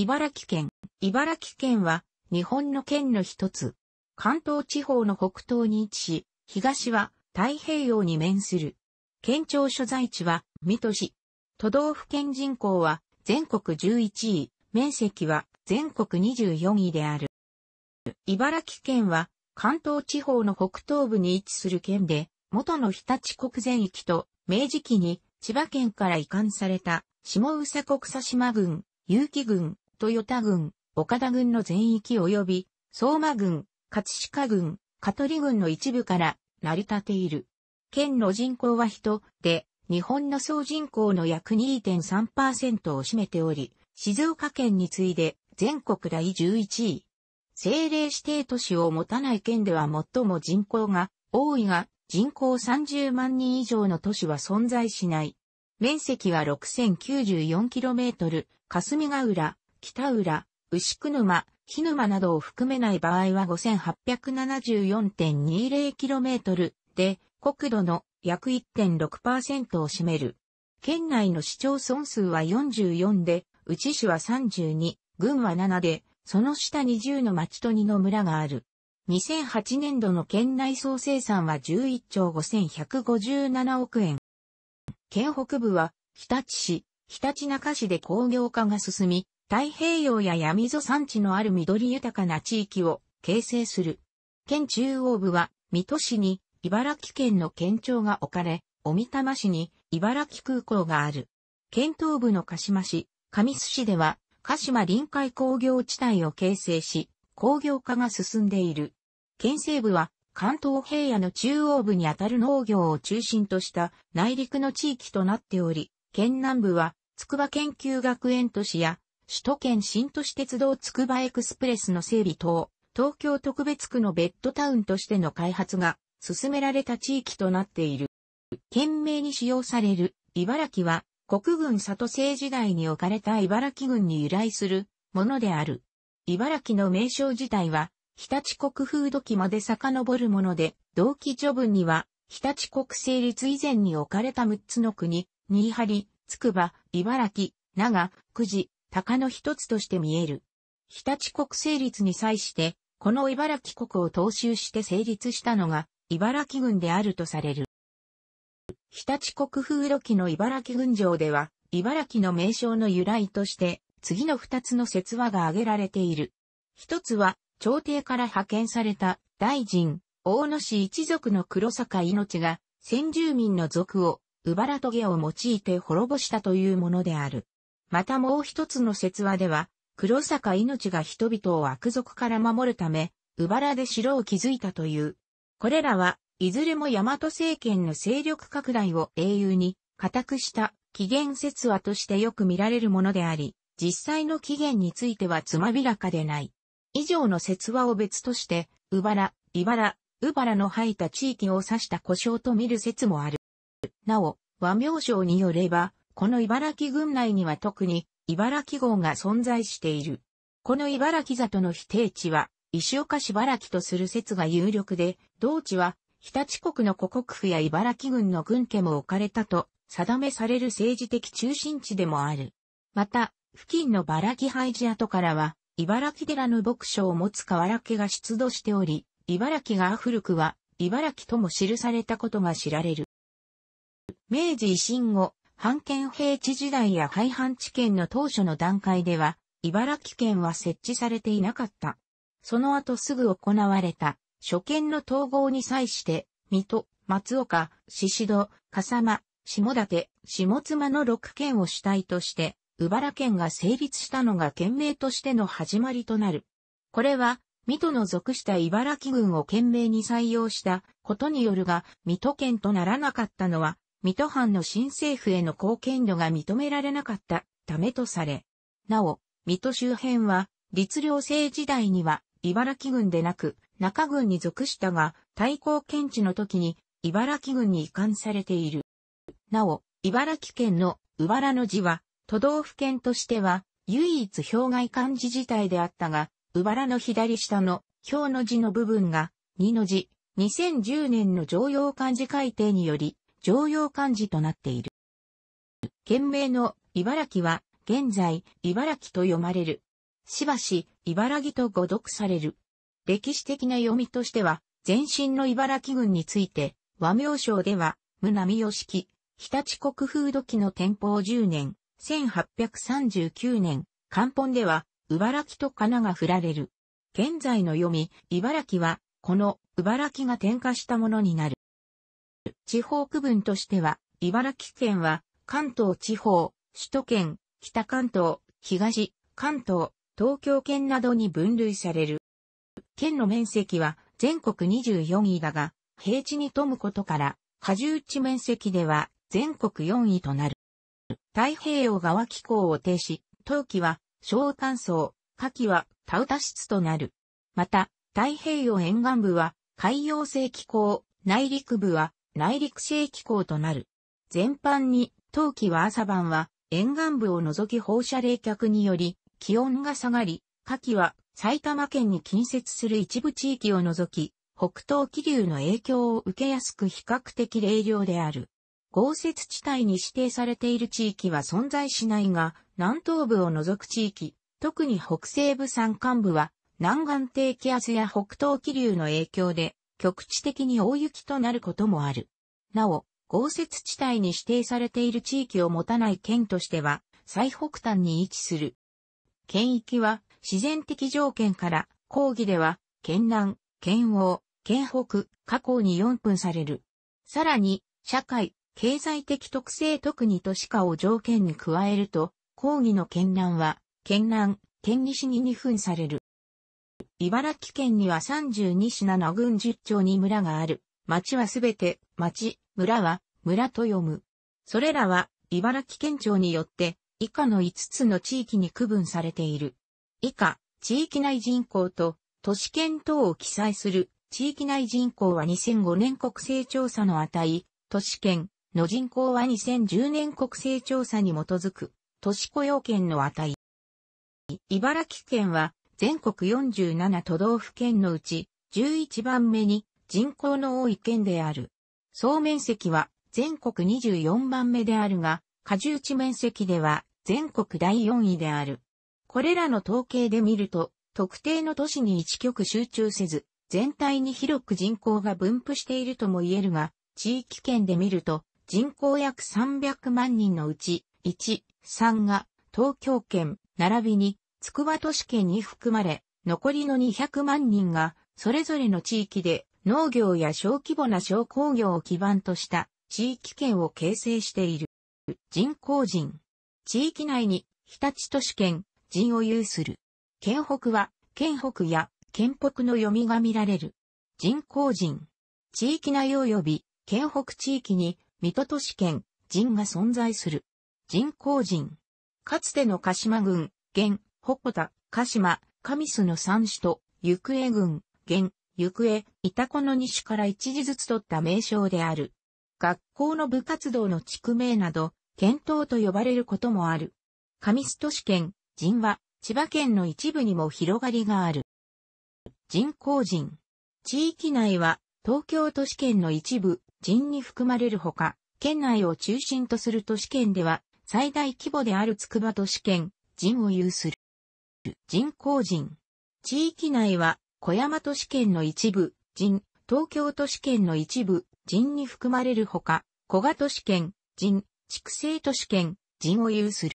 茨城県。茨城県は日本の県の一つ。関東地方の北東に位置し、東は太平洋に面する。県庁所在地は水戸市。都道府県人口は全国11位、面積は全国24位である。茨城県は関東地方の北東部に位置する県で、元の日立国全域と明治期に千葉県から移管された下宇佐国佐島郡、結城郡、豊田郡、岡田郡の全域及び、相馬郡、葛飾郡、香取郡の一部から成り立っている。県の人口は人で、日本の総人口の約2.3%を占めており、静岡県に次いで全国第11位。政令指定都市を持たない県では最も人口が多いが、人口30万人以上の都市は存在しない。面積は 6094km、霞ヶ浦、北浦、牛久沼、日沼などを含めない場合は 5874.20km で国土の約1.6%を占める。県内の市町村数は44で、内市は32、群は7で、その下2 0の町と2の村がある。2008年度の県内総生産は11兆5157億円。県北部は日立市、日立中市で工業化が進み、太平洋や闇溝山地のある緑豊かな地域を形成する。県中央部は、水戸市に茨城県の県庁が置かれ、小美玉市に茨城空港がある。県東部の鹿島市、上須市では、鹿島臨海工業地帯を形成し、工業化が進んでいる。県西部は、関東平野の中央部にあたる農業を中心とした内陸の地域となっており、県南部は、筑波研究学園都市や首都圏新都市鉄道つくばエクスプレスの整備等、東京特別区のベッドタウンとしての開発が進められた地域となっている。県名に使用される茨城は国軍里政時代に置かれた茨城軍に由来するものである。茨城の名称自体は日立国風土期まで遡るもので、同期序文には日立国成立以前に置かれた6つの国、新張、つくば、茨城、長、久慈、鷹の一つとして見える。日立国成立に際して、この茨城国を踏襲して成立したのが、茨城軍であるとされる。日立国風土記の茨城軍城では、茨城の名称の由来として、次の二つの説話が挙げられている。一つは、朝廷から派遣された大臣、大野氏一族の黒坂命が、先住民の族を、茨棘を用いて滅ぼしたというものである。またもう一つの説話では、黒坂命が人々を悪族から守るため、ウバラで城を築いたという。これらは、いずれも大和政権の勢力拡大を英雄に、固くした起源説話としてよく見られるものであり、実際の起源についてはつまびらかでない。以上の説話を別として、ウバラ、イバラ、ウバラの吐いた地域を指した故障と見る説もある。なお、和名称によれば、この茨城郡内には特に茨城号が存在している。この茨城里の否定地は石岡茨城とする説が有力で、同地は日立国の古国府や茨城郡の郡家も置かれたと定めされる政治的中心地でもある。また、付近の茨城廃寺跡からは、茨城寺の牧所を持つ河原家が出土しており、茨城が古くは、茨城とも記されたことが知られる。明治維新後、藩県平地時代や廃藩地県の当初の段階では、茨城県は設置されていなかった。その後すぐ行われた、初見の統合に際して、水戸、松岡、宍戸、笠間、下館、下妻の6県を主体として、茨城県が成立したのが県名としての始まりとなる。これは、水戸の属した茨城郡を県名に採用したことによるが、水戸県とならなかったのは、水戸藩の新政府への貢献度が認められなかったためとされ、なお、水戸周辺は、律令制時代には、茨城軍でなく、中軍に属したが、対抗検知の時に、茨城軍に移管されている。なお、茨城県の、うばらの字は、都道府県としては、唯一表外漢字自体であったが、うばらの左下の、表の字の部分が、二の字、2010年の常用漢字改定により、常用漢字となっている。県名の茨城は現在茨城と読まれる。しばし茨城と誤読される。歴史的な読みとしては前身の茨城郡について和名称では南吉木、日立国風土器の天保10年、1839年、漢本では茨城と神奈が振られる。現在の読み、茨城はこの茨城が点火したものになる。地方区分としては、茨城県は、関東地方、首都圏、北関東、東、関東、東京圏などに分類される。県の面積は全国24位だが、平地に富むことから、果重地面積では全国4位となる。太平洋側気候を呈し、冬季は小乾燥、夏季はタウタ室となる。また、太平洋沿岸部は海洋性気候、内陸部は内陸性気候となる。全般に、冬季は朝晩は沿岸部を除き放射冷却により気温が下がり、夏季は埼玉県に近接する一部地域を除き、北東気流の影響を受けやすく比較的冷涼である。豪雪地帯に指定されている地域は存在しないが、南東部を除く地域、特に北西部山間部は、南岸低気圧や北東気流の影響で、局地的に大雪となることもある。なお、豪雪地帯に指定されている地域を持たない県としては、最北端に位置する。県域は自然的条件から、講義では、県南、県央、県北、河口に4分される。さらに、社会、経済的特性特に都市化を条件に加えると、講義の県南は、県南、県西に2分される。茨城県には32市7郡10町に村がある。町はすべて、町、村は、村と読む。それらは、茨城県庁によって、以下の5つの地域に区分されている。以下、地域内人口と、都市圏等を記載する、地域内人口は2005年国勢調査の値、都市圏の人口は2010年国勢調査に基づく、都市雇用圏の値。茨城県は、全国47都道府県のうち11番目に人口の多い県である。総面積は全国24番目であるが、過重地面積では全国第4位である。これらの統計で見ると、特定の都市に一極集中せず、全体に広く人口が分布しているとも言えるが、地域圏で見ると、人口約300万人のうち、1、3が東京圏、並びにつくば都市圏に含まれ、残りの200万人が、それぞれの地域で農業や小規模な商工業を基盤とした地域圏を形成している。人工人。地域内に日立都市圏、人を有する。県北は、県北や県北の読みが見られる。人工人。地域内及び、県北地域に、水戸都市圏、人が存在する。人工人。かつての鹿島郡、現、カシ鹿島、ミスの三種と、行方群、現、行方、イタコの西から一時ずつ取った名称である。学校の部活動の地区名など、検討と呼ばれることもある。カミス都市圏、人は、千葉県の一部にも広がりがある。人工人。地域内は、東京都市圏の一部、人に含まれるほか、県内を中心とする都市圏では、最大規模である筑波都市圏、人を有する。人工人。地域内は、小山都市圏の一部、人、東京都市圏の一部、人に含まれるほか、小賀都市圏、人、畜生都市圏、人を有する。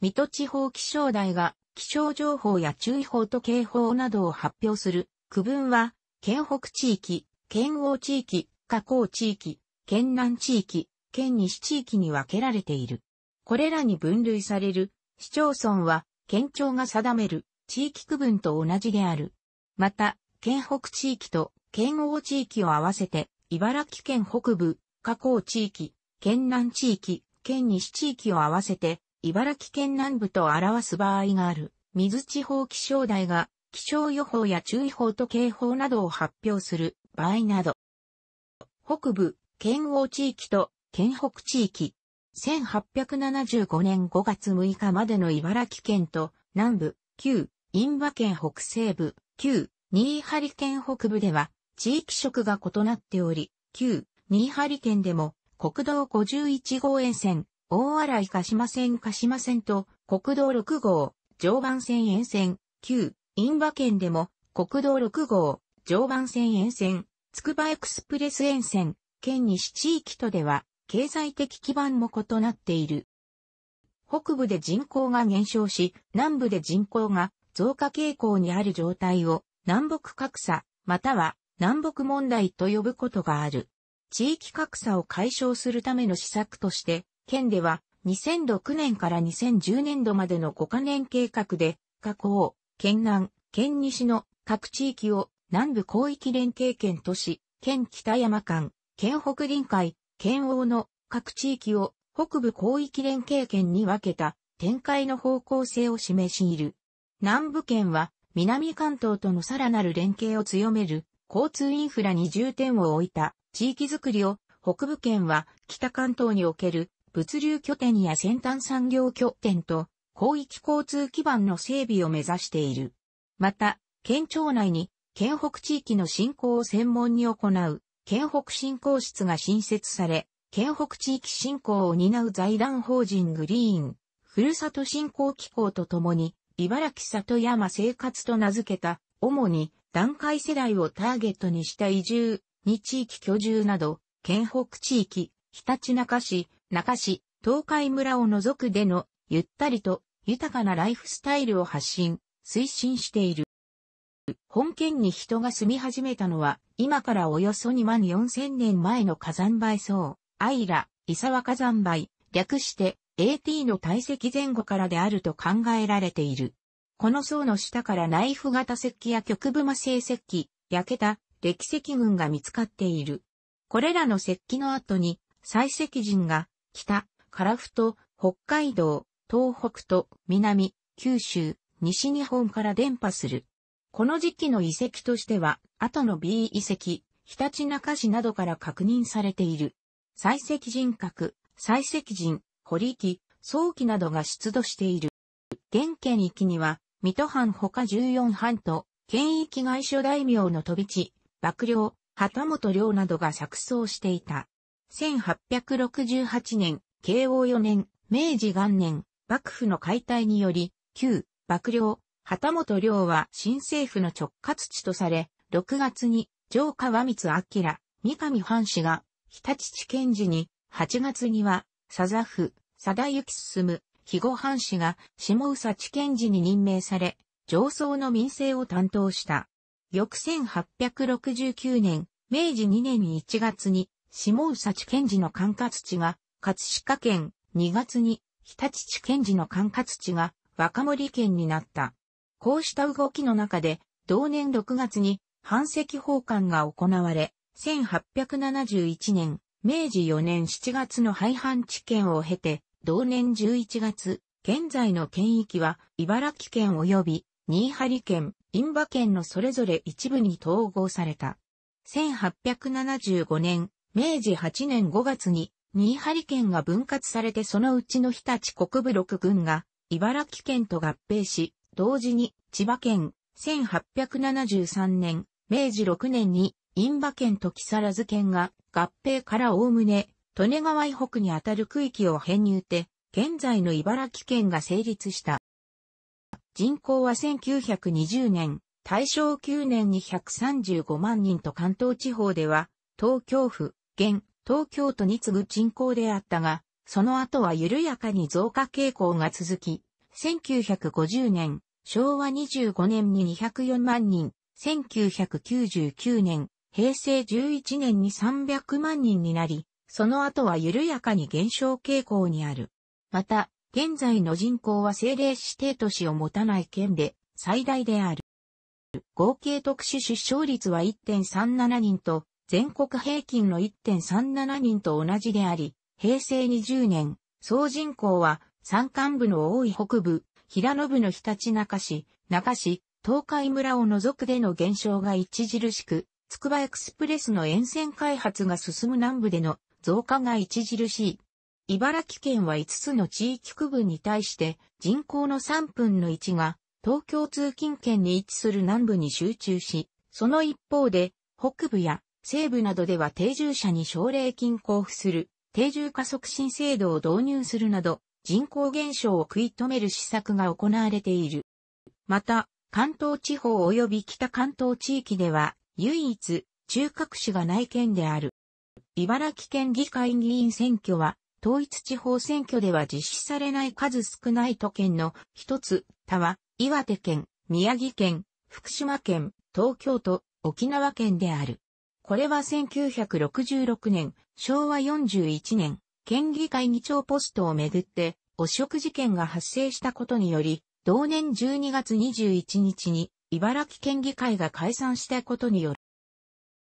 水戸地方気象台が気象情報や注意報と警報などを発表する区分は、県北地域、県央地域、河口地域、県南地域、県西地域に分けられている。これらに分類される市町村は県庁が定める地域区分と同じである。また、県北地域と県央地域を合わせて、茨城県北部、河口地域、県南地域、県西地域を合わせて、茨城県南部と表す場合がある。水地方気象台が気象予報や注意報と警報などを発表する場合など。北部、県央地域と県北地域、1875年5月6日までの茨城県と南部、旧、印馬県北西部、旧、新張県北部では地域色が異なっており、旧、新張県でも国道51号沿線、大洗鹿島線鹿島線と国道6号、常磐線沿線、旧、印馬県でも国道6号、常磐線沿線、つくばエクスプレス沿線、県西地域とでは、経済的基盤も異なっている。北部で人口が減少し、南部で人口が増加傾向にある状態を南北格差、または南北問題と呼ぶことがある。地域格差を解消するための施策として、県では2006年から2010年度までの5カ年計画で、河口、県南、県西の各地域を南部広域連携県とし、県北山間、県北臨海、県王の各地域を北部広域連携圏に分けた展開の方向性を示しいる。南部圏は南関東とのさらなる連携を強める交通インフラに重点を置いた地域づくりを北部圏は北関東における物流拠点や先端産業拠点と広域交通基盤の整備を目指している。また、県庁内に県北地域の振興を専門に行う県北振興室が新設され、県北地域振興を担う財団法人グリーン、ふるさと振興機構とともに、茨城里山生活と名付けた、主に段階世代をターゲットにした移住、に地域居住など、県北地域、ひたちなか市、中市、東海村を除くでの、ゆったりと豊かなライフスタイルを発信、推進している。本県に人が住み始めたのは、今からおよそ2万4000年前の火山灰層、アイラ、伊沢火山灰、略して AT の堆積前後からであると考えられている。この層の下からナイフ型石器や極部魔性石器、焼けた、歴石群が見つかっている。これらの石器の後に、採石人が、北、樺太、北海道、東北と南、九州、西日本から伝播する。この時期の遺跡としては、後の B 遺跡、ひたちなか市などから確認されている。採石人格、採石人、堀木、早期などが出土している。現県域には、水戸藩他14藩と、県域外所大名の飛び地、幕僚、旗本領などが錯綜していた。1868年、慶応4年、明治元年、幕府の解体により、旧、幕僚、旗本良は新政府の直轄地とされ、6月に城川光明、三上藩士が日立地検事に、8月には、佐々府、佐田幸進、肥後藩士が下宇佐地検事に任命され、上層の民政を担当した。翌1869年、明治2年1月に、下宇佐地検事の管轄地が、葛飾県、2月に、日立地検事の管轄地が、若森県になった。こうした動きの中で、同年6月に反石奉還が行われ、1871年、明治4年7月の廃藩置県を経て、同年11月、現在の県域は、茨城県及び、新張県、印馬県のそれぞれ一部に統合された。1875年、明治8年5月に、新張県が分割されてそのうちの日立国部6軍が、茨城県と合併し、同時に千葉県、1873年、明治6年に、印馬県と木更津県が合併からおおむね、利根川以北にあたる区域を編入て、現在の茨城県が成立した。人口は1920年、大正9年に135万人と関東地方では、東京府、現、東京都に次ぐ人口であったが、その後は緩やかに増加傾向が続き、1950年、昭和25年に204万人、1999年、平成11年に300万人になり、その後は緩やかに減少傾向にある。また、現在の人口は政令指定都市を持たない県で最大である。合計特殊出生率は1.37人と、全国平均の1.37人と同じであり、平成20年、総人口は山間部の多い北部、平野部の日立中市、中市、東海村を除くでの減少が著しく、つくばエクスプレスの沿線開発が進む南部での増加が著しい。茨城県は5つの地域区分に対して人口の3分の1が東京通勤圏に位置する南部に集中し、その一方で北部や西部などでは定住者に奨励金交付する定住加促進制度を導入するなど人口減少を食い止める施策が行われている。また、関東地方及び北関東地域では、唯一、中核市がない県である。茨城県議会議員選挙は、統一地方選挙では実施されない数少ない都県の一つ、他は、岩手県、宮城県、福島県、東京都、沖縄県である。これは1966年、昭和41年、県議会議長ポストをめぐって、汚職事件が発生したことにより、同年12月21日に茨城県議会が解散したことによ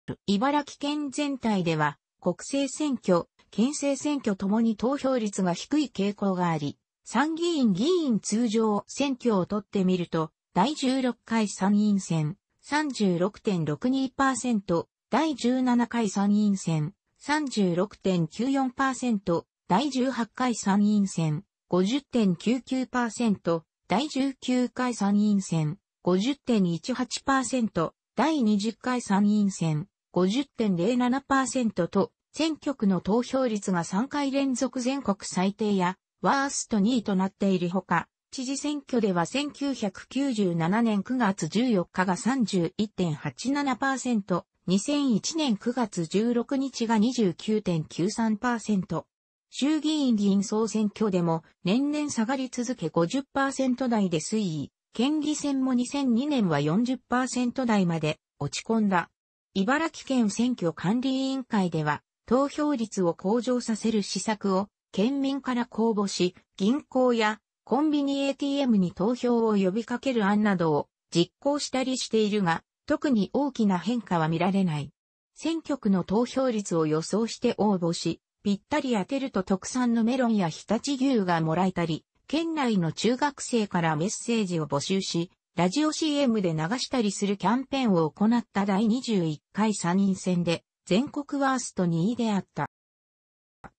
る。茨城県全体では国政選挙、県政選挙ともに投票率が低い傾向があり、参議院議員通常選挙を取ってみると、第16回参院選36.62%、第17回参院選36.94%、第18回参院選、50.99%、第19回参院選、50.18%、第20回参院選、50.07%と、選挙区の投票率が3回連続全国最低や、ワースト2位となっているほか、知事選挙では1997年9月14日が31.87%、2001年9月16日が29.93%。衆議院議員総選挙でも年々下がり続け50%台で推移。県議選も2002年は40%台まで落ち込んだ。茨城県選挙管理委員会では投票率を向上させる施策を県民から公募し、銀行やコンビニ ATM に投票を呼びかける案などを実行したりしているが、特に大きな変化は見られない。選挙区の投票率を予想して応募し、ぴったり当てると特産のメロンや日立牛がもらえたり、県内の中学生からメッセージを募集し、ラジオ CM で流したりするキャンペーンを行った第21回参院選で、全国ワースト2位であった。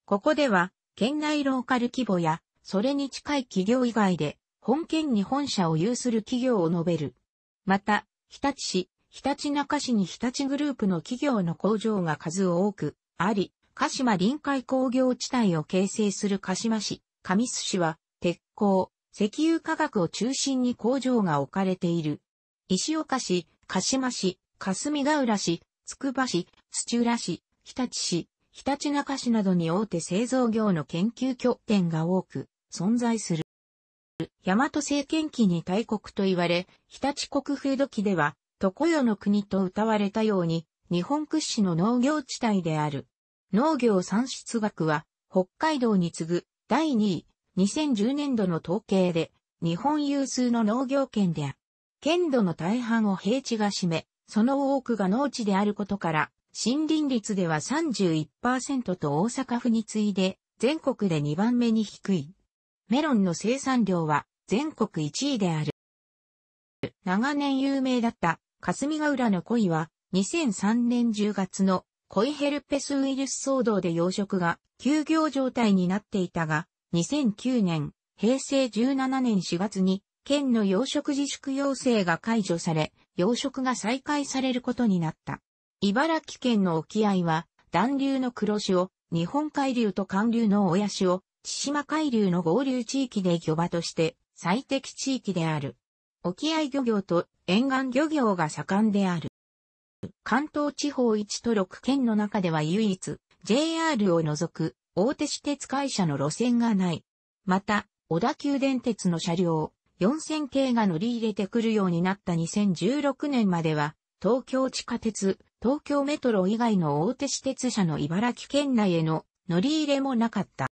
ここでは、県内ローカル規模や、それに近い企業以外で、本県に本社を有する企業を述べる。また、日立市、ひたちなか市に日立グループの企業の工場が数多くあり、鹿島臨海工業地帯を形成する鹿島市、上須市は、鉄鋼、石油化学を中心に工場が置かれている。石岡市、鹿島市、霞ヶ浦市、つくば市、土浦市、日立市、ひたちなか市などに大手製造業の研究拠点が多く存在する。大和政権期に大国と言われ、日立国フェド期では、常世の国と謳われたように、日本屈指の農業地帯である。農業産出額は、北海道に次ぐ第2位、2010年度の統計で、日本有数の農業圏である。県土の大半を平地が占め、その多くが農地であることから、森林率では31%と大阪府に次いで、全国で2番目に低い。メロンの生産量は全国1位である。長年有名だった霞ヶ浦の鯉は、2003年10月の鯉ヘルペスウイルス騒動で養殖が休業状態になっていたが、2009年、平成17年4月に、県の養殖自粛要請が解除され、養殖が再開されることになった。茨城県の沖合は、暖流の黒潮、日本海流と寒流の親潮、千島海流の合流地域で漁場として最適地域である。沖合漁業と沿岸漁業が盛んである。関東地方1都6県の中では唯一、JR を除く大手私鉄会社の路線がない。また、小田急電鉄の車両、4000系が乗り入れてくるようになった2016年までは、東京地下鉄、東京メトロ以外の大手私鉄車の茨城県内への乗り入れもなかった。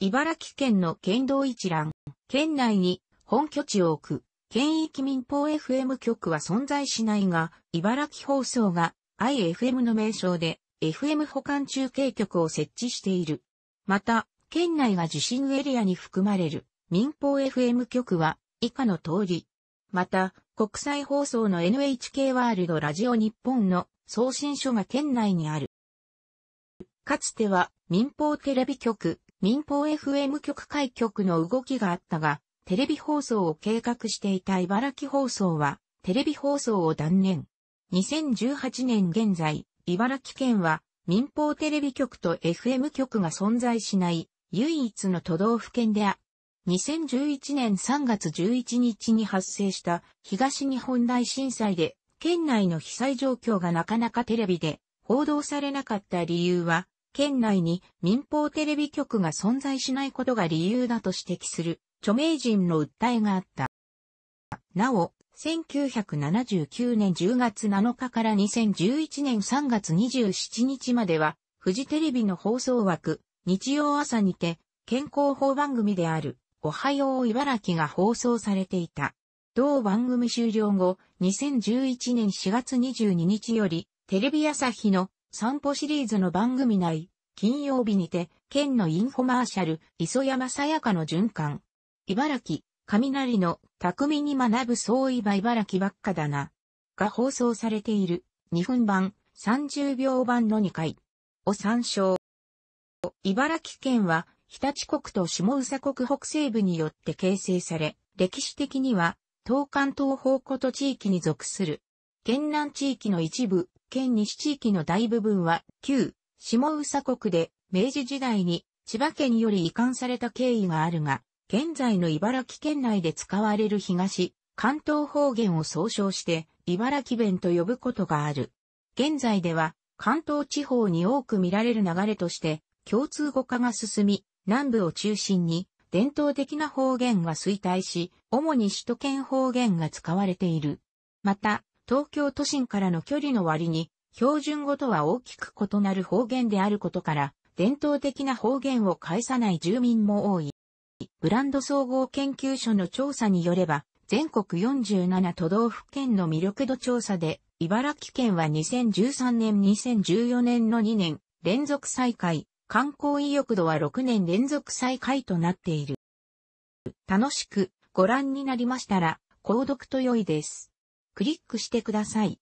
茨城県の県道一覧、県内に本拠地を置く、県域民放 FM 局は存在しないが、茨城放送が IFM の名称で FM 保管中継局を設置している。また、県内が受信エリアに含まれる民放 FM 局は以下の通り。また、国際放送の NHK ワールドラジオ日本の送信所が県内にある。かつては民放テレビ局、民放 FM 局開局の動きがあったが、テレビ放送を計画していた茨城放送は、テレビ放送を断念。2018年現在、茨城県は民放テレビ局と FM 局が存在しない唯一の都道府県であ。2011年3月11日に発生した東日本大震災で県内の被災状況がなかなかテレビで報道されなかった理由は県内に民放テレビ局が存在しないことが理由だと指摘する著名人の訴えがあった。なお、1979年10月7日から2011年3月27日までは、フジテレビの放送枠、日曜朝にて、健康法番組である、おはよう茨城が放送されていた。同番組終了後、2011年4月22日より、テレビ朝日の散歩シリーズの番組内、金曜日にて、県のインフォマーシャル、磯山さやかの循環、茨城、雷の匠に学ぶ総いば茨城ばっかだな。が放送されている2分版30秒版の2回を参照。茨城県は日立国と下宇佐国北西部によって形成され、歴史的には東関東方古都地域に属する。県南地域の一部、県西地域の大部分は旧下宇佐国で明治時代に千葉県より移管された経緯があるが、現在の茨城県内で使われる東、関東方言を総称して、茨城弁と呼ぶことがある。現在では、関東地方に多く見られる流れとして、共通語化が進み、南部を中心に、伝統的な方言が衰退し、主に首都圏方言が使われている。また、東京都心からの距離の割に、標準語とは大きく異なる方言であることから、伝統的な方言を返さない住民も多い。ブランド総合研究所の調査によれば、全国47都道府県の魅力度調査で、茨城県は2013年2014年の2年連続再開、観光意欲度は6年連続再開となっている。楽しくご覧になりましたら、購読と良いです。クリックしてください。